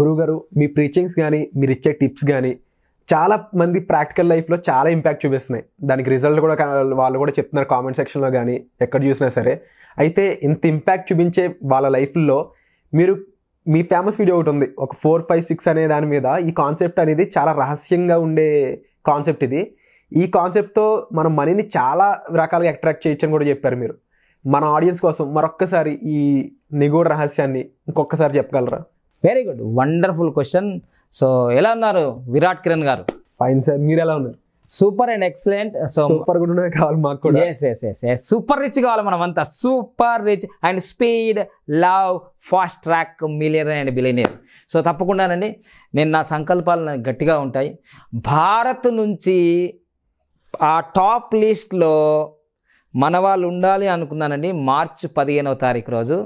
గురువుగారు మీ ప్రీచింగ్స్ కానీ మీరు ఇచ్చే టిప్స్ కానీ చాలా మంది ప్రాక్టికల్ లైఫ్లో చాలా ఇంపాక్ట్ చూపిస్తున్నాయి దానికి రిజల్ట్ కూడా వాళ్ళు కూడా చెప్తున్నారు కామెంట్ సెక్షన్లో కానీ ఎక్కడ చూసినా సరే అయితే ఇంత ఇంపాక్ట్ చూపించే వాళ్ళ లైఫ్లో మీరు మీ ఫేమస్ వీడియో ఒకటి ఉంది ఒక ఫోర్ ఫైవ్ సిక్స్ అనే దాని మీద ఈ కాన్సెప్ట్ అనేది చాలా రహస్యంగా ఉండే కాన్సెప్ట్ ఇది ఈ కాన్సెప్ట్తో మనం మనీని చాలా రకాలుగా అట్రాక్ట్ చేయొచ్చని కూడా చెప్పారు మీరు మన ఆడియన్స్ కోసం మరొక్కసారి ఈ నిగూఢ రహస్యాన్ని ఇంకొకసారి చెప్పగలరా very good wonderful question so ఎలా ఉన్నారు విరాట్ కిరణ్ గారు ఫైన్ సార్ మీరు ఎలా ఉన్నారు super and excellent so super కూడా కావాలి మాకు కూడా yes yes yes yes super rich కావాలి మనం అంతా super rich and speed love fast track millionaire and billionaire so తప్పకుండానండి నేను నా సంకల్పాలు గట్టిగా ఉంటాయి భారత్ నుంచి ఆ టాప్ లిస్ట్లో మన వాళ్ళు ఉండాలి అనుకున్నానండి మార్చ్ పదిహేనవ తారీఖు రోజు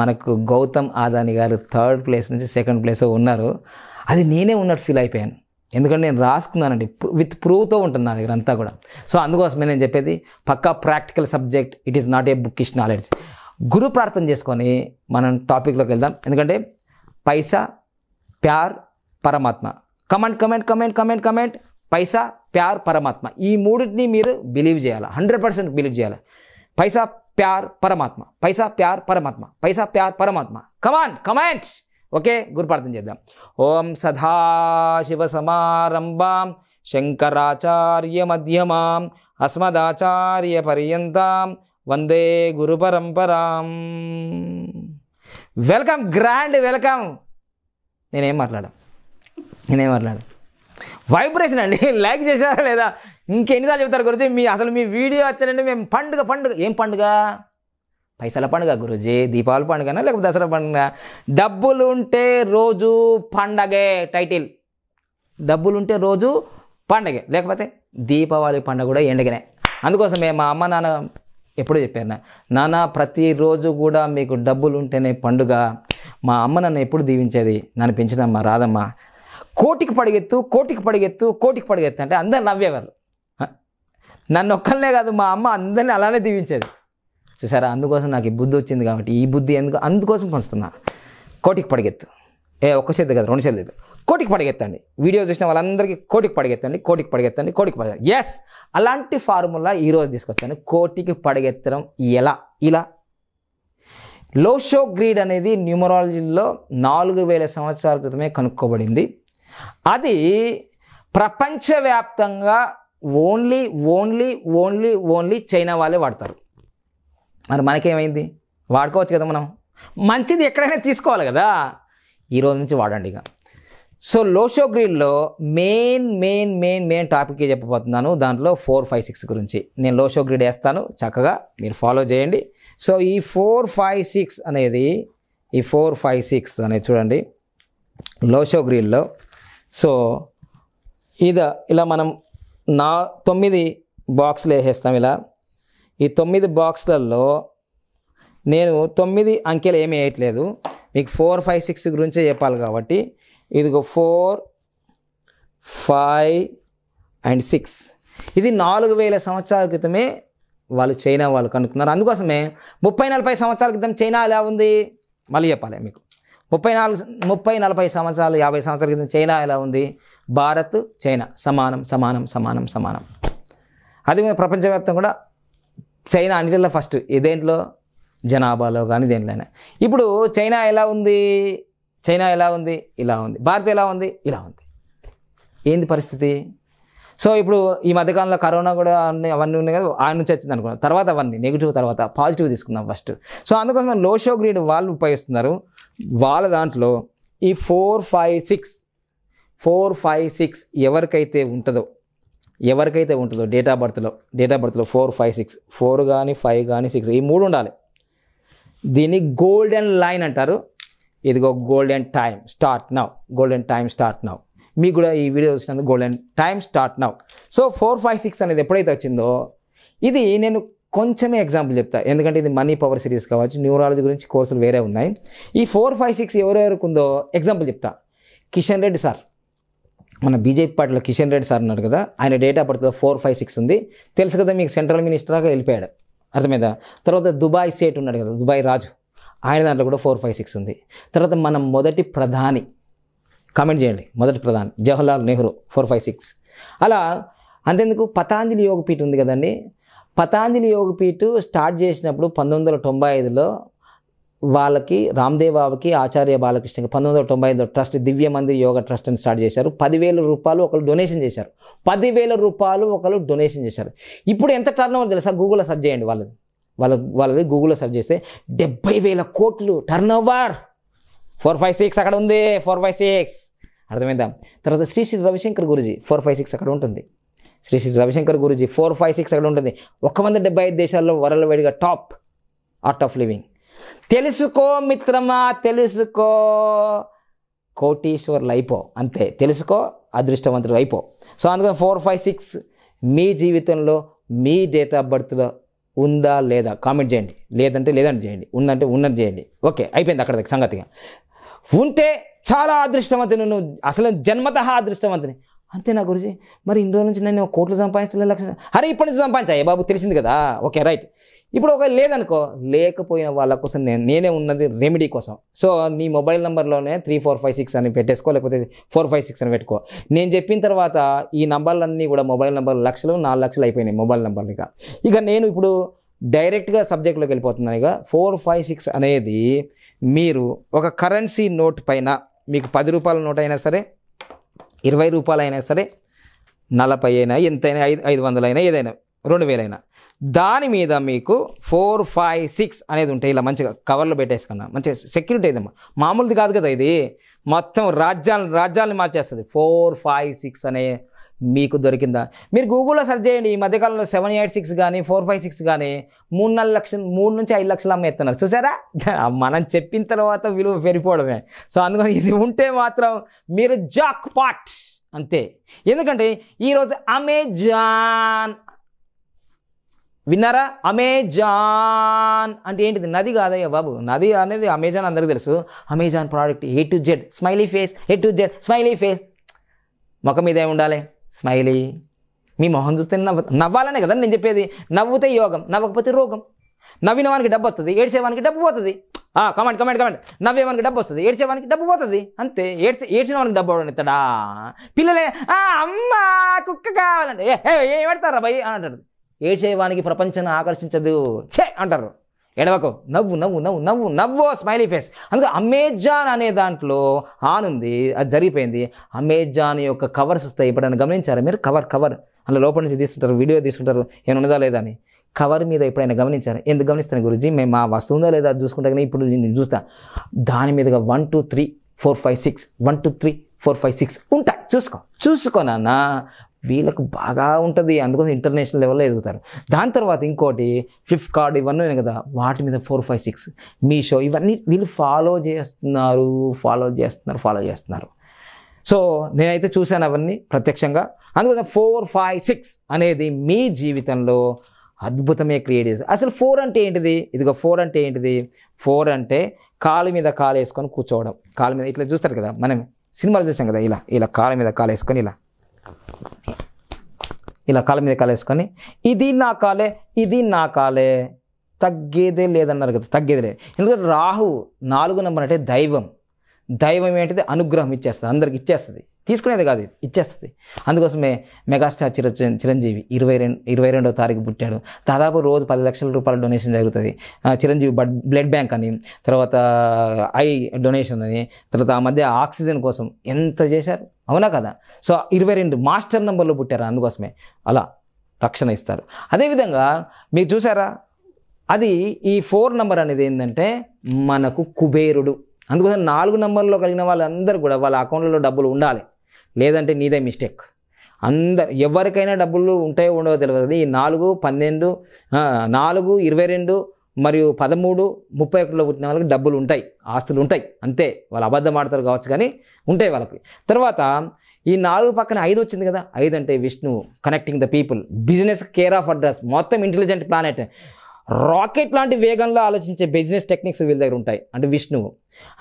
మనకు గౌతమ్ ఆదాని గారు థర్డ్ ప్లేస్ నుంచి సెకండ్ ప్లేస్ ఉన్నారు అది నేనే ఉన్నట్టు ఫీల్ అయిపోయాను ఎందుకంటే నేను రాసుకున్నానండి విత్ ప్రూవ్తో ఉంటుంది నా దగ్గర అంతా కూడా సో అందుకోసమే నేను చెప్పేది పక్కా practical subject it is not a bookish knowledge గురు ప్రార్థన చేసుకొని మనం టాపిక్లోకి వెళ్దాం ఎందుకంటే పైసా ప్యార్ పరమాత్మ comment comment comment comment comment పైసా ప్యార్ పరమాత్మ ఈ మూడింటిని మీరు బిలీవ్ చేయాలి హండ్రెడ్ పర్సెంట్ బిలీవ్ చేయాలి పైసా ప్యార్ పరమాత్మ పైసా ప్యార్ పరమాత్మ పైసా ప్యార్ పరమాత్మ కమాన్ కమాండ్ ఓకే గురుపార్థం చేద్దాం ఓం సదాశివ సమారంభాం శంకరాచార్య మధ్యమాం అస్మదాచార్య పర్యంతం వందే గురు పరంపరాం వెల్కమ్ గ్రాండ్ వెల్కమ్ నేనేం మాట్లాడా నేనేం మాట్లాడా వైబ్రేషన్ అండి లైక్ చేశారా లేదా ఇంకెన్నిసార్లు చెప్తారు గురుజీ మీ అసలు మీ వీడియో వచ్చారంటే మేము పండుగ పండుగ ఏం పండుగ పైసల పండుగ గురుజీ దీపావళి పండుగనా లేకపోతే దసరా పండుగ డబ్బులు ఉంటే రోజు పండగే టైటిల్ డబ్బులు ఉంటే రోజు పండగే లేకపోతే దీపావళి పండుగ కూడా ఎండగనే అందుకోసమే మా అమ్మ నాన్న ఎప్పుడు చెప్పారు నాన్న ప్రతిరోజు కూడా మీకు డబ్బులు ఉంటేనే పండుగ మా అమ్మ నన్ను ఎప్పుడు దీవించేది నన్ను పెంచిన రాదమ్మా రాదమ్మ కోటికి పడిగెత్తు కోటికి పడిగెత్తు కోటికి పడిగెత్తు అంటే అందరు నవ్వేవారు నన్ను ఒక్కనే కాదు మా అమ్మ అందరిని అలానే దీవించేది చూసారా అందుకోసం నాకు ఈ బుద్ధి వచ్చింది కాబట్టి ఈ బుద్ధి ఎందుకు అందుకోసం పంచుతున్నా కోటికి పడిగెత్తు ఏ ఒక్క చేతి కదా రెండు చేతులు కోటికి పడిగెత్తండి వీడియో చూసిన వాళ్ళందరికీ కోటికి పడిగెత్తండి కోటికి పడిగెత్తండి కోటికి పడిగెత్తండి ఎస్ అలాంటి ఫార్ములా ఈరోజు తీసుకొచ్చాను కోటికి పడిగెత్తడం ఎలా ఇలా లోషో గ్రీడ్ అనేది న్యూమరాలజీలో నాలుగు వేల సంవత్సరాల క్రితమే కనుక్కోబడింది అది ప్రపంచవ్యాప్తంగా only only only only China వాళ్ళే వాడతారు మరి మనకేమైంది వాడుకోవచ్చు కదా మనం మంచిది ఎక్కడైనా తీసుకోవాలి కదా ఈరోజు నుంచి వాడండి ఇక సో లోషో గ్రీన్లో main main main main topic చెప్పబోతున్నాను దాంట్లో ఫోర్ ఫైవ్ సిక్స్ గురించి నేను లోషో గ్రీడ్ వేస్తాను చక్కగా మీరు ఫాలో చేయండి సో ఈ ఫోర్ ఫైవ్ సిక్స్ అనేది ఈ ఫోర్ ఫైవ్ సిక్స్ అనేది చూడండి లోషో గ్రీన్లో సో ఇద ఇలా మనం నా తొమ్మిది బాక్స్లు వేసేస్తాం ఇలా ఈ తొమ్మిది బాక్స్లలో నేను తొమ్మిది అంకెలు ఏమి వేయట్లేదు మీకు ఫోర్ ఫైవ్ సిక్స్ గురించే చెప్పాలి కాబట్టి ఇదిగో ఫోర్ ఫైవ్ అండ్ సిక్స్ ఇది నాలుగు వేల సంవత్సరాల క్రితమే వాళ్ళు చైనా వాళ్ళు కనుక్కున్నారు అందుకోసమే ముప్పై నలభై సంవత్సరాల క్రితం చైనా ఎలా ఉంది మళ్ళీ చెప్పాలి మీకు ముప్పై నాలుగు ముప్పై నలభై సంవత్సరాలు యాభై సంవత్సరాల క్రితం చైనా ఎలా ఉంది భారత్ చైనా సమానం సమానం సమానం సమానం అది ప్రపంచవ్యాప్తం కూడా చైనా అన్నిటిలో ఫస్ట్ దేంట్లో జనాభాలో కానీ దేంట్లోనే ఇప్పుడు చైనా ఎలా ఉంది చైనా ఎలా ఉంది ఇలా ఉంది భారత్ ఎలా ఉంది ఇలా ఉంది ఏంది పరిస్థితి సో ఇప్పుడు ఈ మధ్యకాలంలో కరోనా కూడా అన్ని అవన్నీ ఉన్నాయి కదా ఆయన నుంచి వచ్చింది అనుకున్నాం తర్వాత అవన్నీ నెగిటివ్ తర్వాత పాజిటివ్ తీసుకుందాం ఫస్ట్ సో అందుకోసం లో షో గ్రీడ్ వాళ్ళు ఉపయోగిస్తున్నారు వాళ్ళ దాంట్లో ఈ four five six four five six ఎవరికైతే ఉంటుందో ఎవరికైతే ఉంటుందో డేట్ ఆఫ్ బర్త్లో డేట్ ఆఫ్ బర్త్లో ఫోర్ ఫైవ్ సిక్స్ ఫోర్ కానీ ఫైవ్ కానీ సిక్స్ ఈ మూడు ఉండాలి దీన్ని గోల్డెన్ లైన్ అంటారు ఇదిగో golden time start now golden time start now మీకు కూడా ఈ వీడియో చూసినందుకు golden time start now so four five six అనేది ఎప్పుడైతే వచ్చిందో ఇది నేను కొంచెమే ఎగ్జాంపుల్ చెప్తా ఎందుకంటే ఇది మనీ పవర్ సిరీస్ కావచ్చు న్యూరాలజీ గురించి కోర్సులు వేరే ఉన్నాయి ఈ ఫోర్ ఫైవ్ సిక్స్ ఎవరెవరికి ఉందో ఎగ్జాంపుల్ చెప్తా కిషన్ రెడ్డి సార్ మన బీజేపీ పార్టీలో కిషన్ రెడ్డి సార్ ఉన్నారు కదా ఆయన date of four five six ఉంది తెలుసు కదా మీకు సెంట్రల్ మినిస్టర్గా వెళ్ళిపోయాడు అర్థమైందా తర్వాత దుబాయ్ సేట్ ఉన్నాడు కదా దుబాయ్ రాజు ఆయన దాంట్లో కూడా ఫోర్ ఫైవ్ సిక్స్ ఉంది తర్వాత మన మొదటి ప్రధాని కామెంట్ చేయండి మొదటి ప్రధాని Jawaharlal Nehru four five six అలా అంతేందుకు పతాంజలి యోగపీఠ ఉంది కదండి పతాంజలి యోగపీఠు స్టార్ట్ చేసినప్పుడు పంతొమ్మిది వందల తొంభై ఐదులో వాళ్ళకి రామ్దేవాబుకి ఆచార్య బాలకృష్ణకి పంతొమ్మిది వందల తొంభై ఐదులో ట్రస్ట్ దివ్య మందిర్ యోగ ట్రస్ట్ అని స్టార్ట్ చేశారు పదివేల రూపాయలు ఒకరు డొనేషన్ చేశారు పదివేల రూపాయలు ఒకరు డొనేషన్ చేశారు ఇప్పుడు ఎంత టర్న్ ఓవర్ తెలుసా గూగుల్లో సర్చ్ చేయండి వాళ్ళది వాళ్ళ వాళ్ళది గూగుల్లో సర్చ్ చేస్తే డెబ్బై వేల కోట్లు turnover four five six అక్కడ ఉంది ఫోర్ ఫైవ్ సిక్స్ అర్థమైందా తర్వాత Shri Shri Ravishankar Guruji four five six అక్కడ ఉంటుంది Shri Shri Ravishankar Guruji four five six అక్కడ ఉంటుంది ఒక వంద డెబ్బై ఐదు దేశాల్లో వరల్డ్ వైడ్గా టాప్ ఆర్ట్ ఆఫ్ లివింగ్ తెలుసుకో మిత్రమా తెలుసుకో కోటీశ్వర్లు అయిపో అంతే తెలుసుకో అదృష్టవంతుడు అయిపో సో అందుకని ఫోర్ ఫైవ్ సిక్స్ మీ జీవితంలో మీ డేట్ ఆఫ్ బర్త్లో ఉందా లేదా కామెంట్ చేయండి లేదంటే లేదంటే చేయండి ఉందంటే ఉన్నట్టు చేయండి ఓకే అయిపోయింది అక్కడ సంగతిగా ఉంటే చాలా అదృష్టవంతుని నువ్వు అసలు జన్మత అదృష్టవంతుని అంతేనా గురుజీ మరి ఇన్ని రోజుల నుంచి నేను కోట్లు సంపాదిస్తలే లక్ష అరే ఇప్పటి నుంచి సంపాదించాయి బాబు తెలిసింది కదా ఓకే రైట్ ఇప్పుడు ఒక లేదనుకో లేకపోయిన వాళ్ళ కోసం నేను నేనే ఉన్నది రెమెడీ కోసం సో నీ మొబైల్ నెంబర్లోనే త్రీ ఫోర్ ఫైవ్ సిక్స్ అని పెట్టేసుకో లేకపోతే ఫోర్ ఫైవ్ సిక్స్ అని పెట్టుకో నేను చెప్పిన తర్వాత ఈ నంబర్లన్నీ కూడా మొబైల్ నెంబర్ లక్షలు నాలుగు లక్షలు అయిపోయినాయి మొబైల్ నెంబర్లు ఇక ఇక నేను ఇప్పుడు డైరెక్ట్గా సబ్జెక్ట్లోకి వెళ్ళిపోతున్నాను ఇక ఫోర్ ఫైవ్ సిక్స్ అనేది మీరు ఒక కరెన్సీ నోట్ పైన మీకు పది రూపాయల నోట్ అయినా సరే ఇరవై రూపాయలైనా సరే నలభై అయినా ఎంతైనా ఐదు ఐదు వందలైనా ఏదైనా రెండు వేలైనా దాని మీద మీకు ఫోర్ ఫైవ్ సిక్స్ అనేది ఉంటాయి ఇలా మంచిగా కవర్లో పెట్టేసుకున్నా మంచిగా సెక్యూరిటీ అయిందమ్మా మామూలుది కాదు కదా ఇది మొత్తం రాజ్యాలను రాజ్యాలను మార్చేస్తుంది ఫోర్ ఫైవ్ సిక్స్ అనే మీకు దొరికిందా మీరు గూగుల్లో సెర్చ్ చేయండి ఈ మధ్యకాలంలో సెవెన్ ఎయిట్ సిక్స్ కానీ ఫోర్ ఫైవ్ సిక్స్ కానీ మూడు నాలుగు లక్షలు మూడు నుంచి ఐదు లక్షలు అమ్మేస్తున్నారు చూసారా మనం చెప్పిన తర్వాత విలువ పెరిగిపోవడమే సో అందుకని ఇది ఉంటే మాత్రం మీరు జాక్ పాట్ అంతే ఎందుకంటే ఈరోజు అమెజాన్ విన్నారా అమెజాన్ అంటే ఏంటిది నది కాదయ్య బాబు నది అనేది అమెజాన్ అందరికీ తెలుసు Amazon product A to Z smiley face A to Z smiley face ముఖం మీద ఏమి ఉండాలి స్మైలీ మీ మొహం చూస్తే నవ్వు నవ్వాలనే కదండి నేను చెప్పేది నవ్వుతే యోగం నవ్వకపోతే రోగం నవ్వినవానికి డబ్బు వస్తుంది ఏడ్చేవానికి డబ్బు పోతుంది ఆ కమెంట్ కమెంట్ కమెంట్ నవ్వేవానికి డబ్బు వస్తుంది ఏడ్చేవానికి డబ్బు పోతుంది అంతే ఏడ్చే ఏడ్చిన వానికి డబ్బు అవడం ఇస్తాడా పిల్లలే అమ్మ కుక్క కావాలంటే ఏ ఏం పెడతారా భయ్ అని అంటారు ఏడ్చేవానికి ప్రపంచాన్ని ఆకర్షించదు చే అంటారు ఎడవకు నవ్వు నవ్వు నవ్వు నవ్వు నవ్వు స్మైలీ ఫేస్ అందుకే అమెజాన్ అనే దాంట్లో ఆన్ ఉంది అది జరిగిపోయింది అమెజాన్ యొక్క కవర్స్ వస్తాయి ఎప్పుడైనా గమనించారా మీరు కవర్ కవర్ అందులో లోపల నుంచి తీసుకుంటారు వీడియో తీసుకుంటారు ఏమైనా ఉన్నదా లేదా అని కవర్ మీద ఎప్పుడైనా గమనించారు ఎందుకు గమనిస్తాను గురించి మేము మా వస్తువు ఉందా లేదా చూసుకుంటే కానీ ఇప్పుడు నేను చూస్తా దాని మీదుగా one two three four five six one two three four five six ఉంటాయి చూసుకో చూసుకోనన్నా వీళ్ళకు బాగా ఉంటుంది అందుకోసం ఇంటర్నేషనల్ లెవెల్లో ఎదుగుతారు దాని తర్వాత ఇంకోటి కార్డ్ ఇవన్నీ ఉన్నాయి కదా వాటి మీద ఫోర్ ఫైవ్ సిక్స్ మీషో ఇవన్నీ వీళ్ళు ఫాలో చేస్తున్నారు ఫాలో చేస్తున్నారు ఫాలో చేస్తున్నారు సో నేనైతే చూశాను అవన్నీ ప్రత్యక్షంగా అందుకోసం ఫోర్ ఫైవ్ సిక్స్ అనేది మీ జీవితంలో అద్భుతమే క్రియేట్ చేసి అసలు ఫోర్ అంటే ఏంటిది ఇదిగో ఫోర్ అంటే ఏంటిది ఫోర్ అంటే కాలు మీద కాలు వేసుకొని కూర్చోవడం కాలు మీద ఇట్లా చూస్తారు కదా మనం సినిమాలు చూసాం కదా ఇలా ఇలా కాలు మీద కాలు వేసుకొని ఇలా ఇలా కాళ్ళ మీద కాలేసుకొని ఇది నా కాలే ఇది నా కాలే తగ్గేదే లేదన్నారు కదా తగ్గేదే లేదు ఎందుకంటే రాహు నాలుగు నెంబర్ అంటే దైవం దైవం ఏంటిది అనుగ్రహం ఇచ్చేస్తుంది అందరికి ఇచ్చేస్తుంది తీసుకునేది కాదు ఇది ఇచ్చేస్తుంది అందుకోసమే మెగాస్టార్ చిర చిరంజీవి ఇరవై రెండు ఇరవై రెండో తారీఖు పుట్టాడు దాదాపు రోజు పది లక్షల రూపాయల డొనేషన్ జరుగుతుంది చిరంజీవి బ్లడ్ బ్యాంక్ అని తర్వాత ఐ డొనేషన్ అని తర్వాత ఆ మధ్య ఆక్సిజన్ కోసం ఎంత చేశారు అవునా కదా సో ఇరవై రెండు మాస్టర్ నెంబర్లో పుట్టారు అందుకోసమే అలా రక్షణ ఇస్తారు అదేవిధంగా మీరు చూసారా అది ఈ ఫోర్ నెంబర్ అనేది ఏంటంటే మనకు కుబేరుడు అందుకోసం నాలుగు నంబర్లో కలిగిన వాళ్ళందరూ కూడా వాళ్ళ అకౌంట్లలో డబ్బులు ఉండాలి లేదంటే నీదే మిస్టేక్ అందరు ఎవరికైనా డబ్బులు ఉంటాయో ఉండవో తెలియదు ఈ నాలుగు పన్నెండు నాలుగు ఇరవై రెండు మరియు పదమూడు ముప్పై ఒకటిలో పుట్టిన వాళ్ళకి డబ్బులు ఉంటాయి ఆస్తులు ఉంటాయి అంతే వాళ్ళు అబద్ధం ఆడతారు కావచ్చు కానీ ఉంటాయి వాళ్ళకి తర్వాత ఈ నాలుగు పక్కన ఐదు వచ్చింది కదా ఐదు అంటే విష్ణువు connecting the people business care of address మొత్తం ఇంటెలిజెంట్ ప్లానెట్ రాకెట్ లాంటి వేగంలో ఆలోచించే బిజినెస్ టెక్నిక్స్ వీళ్ళ దగ్గర ఉంటాయి అంటే విష్ణువు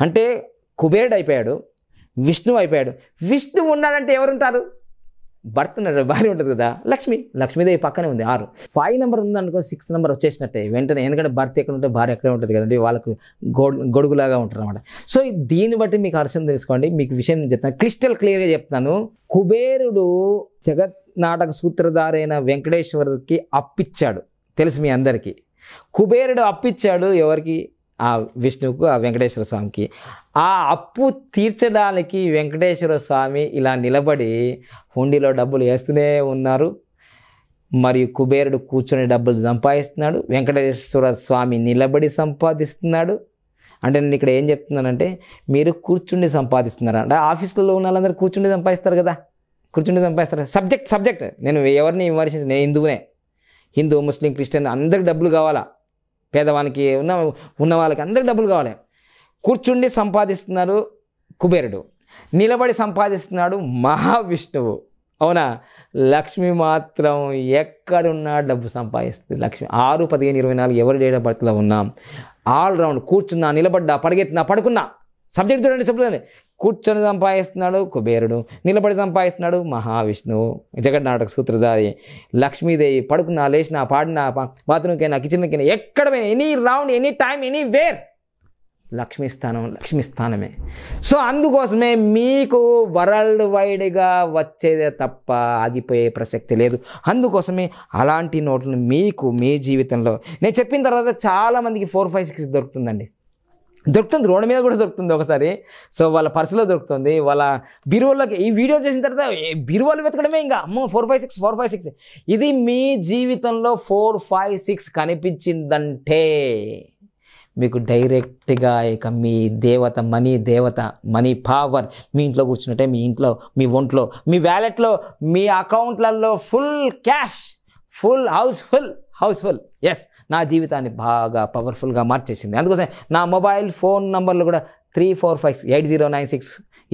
అంటే కుబేరుడు అయిపోయాడు విష్ణువు అయిపోయాడు విష్ణువు ఉన్నాడంటే ఎవరుంటారు భర్త ఉన్నాడు భార్య ఉంటుంది కదా లక్ష్మి లక్ష్మీదేవి పక్కనే ఉంది ఆరు ఫైవ్ నెంబర్ ఉందనుకో సిక్స్ నెంబర్ వచ్చేసినట్టే వెంటనే ఎందుకంటే భర్త ఎక్కడ ఉంటే భార్య ఎక్కడే ఉంటుంది కదండి వాళ్ళకు గొడుగులాగా ఉంటారు అనమాట సో దీన్ని బట్టి మీకు అర్థం తెలుసుకోండి మీకు విషయం నేను చెప్తాను క్రిస్టల్ క్లియర్గా చెప్తాను కుబేరుడు జగత్ నాటక సూత్రధారైన వెంకటేశ్వర్కి అప్పిచ్చాడు తెలుసు మీ అందరికీ కుబేరుడు అప్పిచ్చాడు ఎవరికి ఆ విష్ణువుకు ఆ వెంకటేశ్వర స్వామికి ఆ అప్పు తీర్చడానికి వెంకటేశ్వర స్వామి ఇలా నిలబడి హుండీలో డబ్బులు వేస్తూనే ఉన్నారు మరియు కుబేరుడు కూర్చొని డబ్బులు సంపాదిస్తున్నాడు వెంకటేశ్వర స్వామి నిలబడి సంపాదిస్తున్నాడు అంటే నేను ఇక్కడ ఏం చెప్తున్నానంటే మీరు కూర్చుండి సంపాదిస్తున్నారు అంటే ఆఫీసులలో ఉన్న వాళ్ళందరూ కూర్చుండి సంపాదిస్తారు కదా కూర్చుండి సంపాదిస్తారు సబ్జెక్ట్ సబ్జెక్ట్ నేను ఎవరిని విమర్శించిన నేను హిందువునే హిందూ ముస్లిం క్రిస్టియన్ అందరికి డబ్బులు కావాలా పేదవానికి ఉన్న ఉన్న వాళ్ళకి అందరికి డబ్బులు కావాలి కూర్చుండి సంపాదిస్తున్నారు కుబేరుడు నిలబడి సంపాదిస్తున్నాడు మహావిష్ణువు అవునా లక్ష్మి మాత్రం ఎక్కడున్నా డబ్బు సంపాదిస్తుంది లక్ష్మి ఆరు పదిహేను ఇరవై నాలుగు ఎవరి డేట్ ఆఫ్ బర్త్లో ఉన్నా ఆల్ రౌండ్ కూర్చున్నా నిలబడ్డా పరిగెత్తినా పడుకున్నా సబ్జెక్ట్ చూడండి చెప్తున్నాను కూర్చొని సంపాదిస్తున్నాడు కుబేరుడు నిలబడి సంపాదిస్తున్నాడు మహావిష్ణువు నాటక సూత్రధారి లక్ష్మీదేవి పడుకున్నా లేచినా పాడినా బాత్రూమ్కైనా కిచెన్కైనా ఎక్కడ any round any time anywhere Lakshmi స్థానం లక్ష్మీ స్థానమే సో అందుకోసమే మీకు వరల్డ్ వైడ్గా వచ్చేదే తప్ప ఆగిపోయే ప్రసక్తి లేదు అందుకోసమే అలాంటి నోట్లను మీకు మీ జీవితంలో నేను చెప్పిన తర్వాత చాలామందికి ఫోర్ ఫైవ్ సిక్స్ దొరుకుతుందండి దొరుకుతుంది రోడ్డు మీద కూడా దొరుకుతుంది ఒకసారి సో వాళ్ళ పర్సులో దొరుకుతుంది వాళ్ళ బీరువాళ్ళకి ఈ వీడియో చేసిన తర్వాత బీరువాళ్ళు వెతకడమే ఇంకా అమ్మో four five six four five six ఇది మీ జీవితంలో ఫోర్ ఫైవ్ సిక్స్ కనిపించిందంటే మీకు డైరెక్ట్గా ఇక మీ దేవత మనీ దేవత మనీ పవర్ మీ ఇంట్లో కూర్చున్నట్టే మీ ఇంట్లో మీ ఒంట్లో మీ వ్యాలెట్లో మీ అకౌంట్లలో full cash full house full house full yes నా జీవితాన్ని బాగా పవర్ఫుల్గా మార్చేసింది అందుకోసం నా మొబైల్ ఫోన్ నంబర్లు కూడా three four five eight zero nine six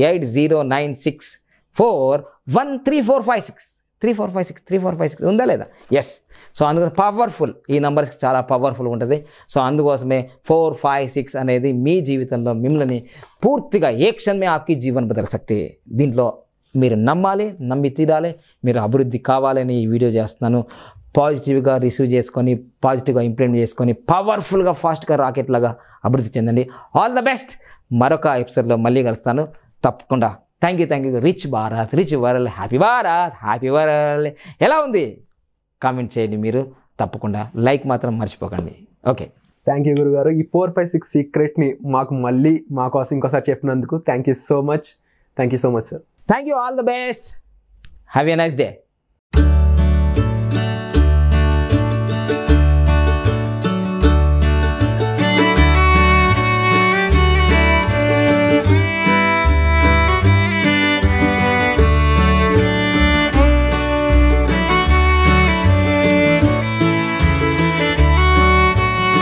eight zero nine six four one three four five six three four five six three four five six ఉందా లేదా ఎస్ సో అందుకోసం పవర్ఫుల్ ఈ నెంబర్స్కి చాలా పవర్ఫుల్ ఉంటుంది so అందుకోసమే ఫోర్ ఫైవ్ సిక్స్ అనేది మీ జీవితంలో మిమ్మల్ని పూర్తిగా ఏ క్షణమే ఆపి జీవన బదల శక్తి దీంట్లో మీరు నమ్మాలి నమ్మి తీరాలి మీరు అభివృద్ధి కావాలని ఈ వీడియో చేస్తున్నాను పాజిటివ్గా రిసీవ్ చేసుకొని పాజిటివ్గా ఇంప్లిమెంట్ చేసుకొని పవర్ఫుల్గా ఫాస్ట్గా రాకెట్ లాగా అభివృద్ధి చెందండి ఆల్ ద బెస్ట్ మరొక ఎపిసోడ్లో మళ్ళీ కలుస్తాను తప్పకుండా thank you thank you rich Bharat rich world happy Bharat happy world ఎలా ఉంది కామెంట్ చేయండి మీరు తప్పకుండా లైక్ మాత్రం మర్చిపోకండి ఓకే థ్యాంక్ యూ గురుగారు ఈ ఫోర్ ఫైవ్ సిక్స్ సీక్రెట్ని మాకు మళ్ళీ మా కోసం ఇంకోసారి చెప్పినందుకు thank you so much thank you so much sir thank you all the best have a nice day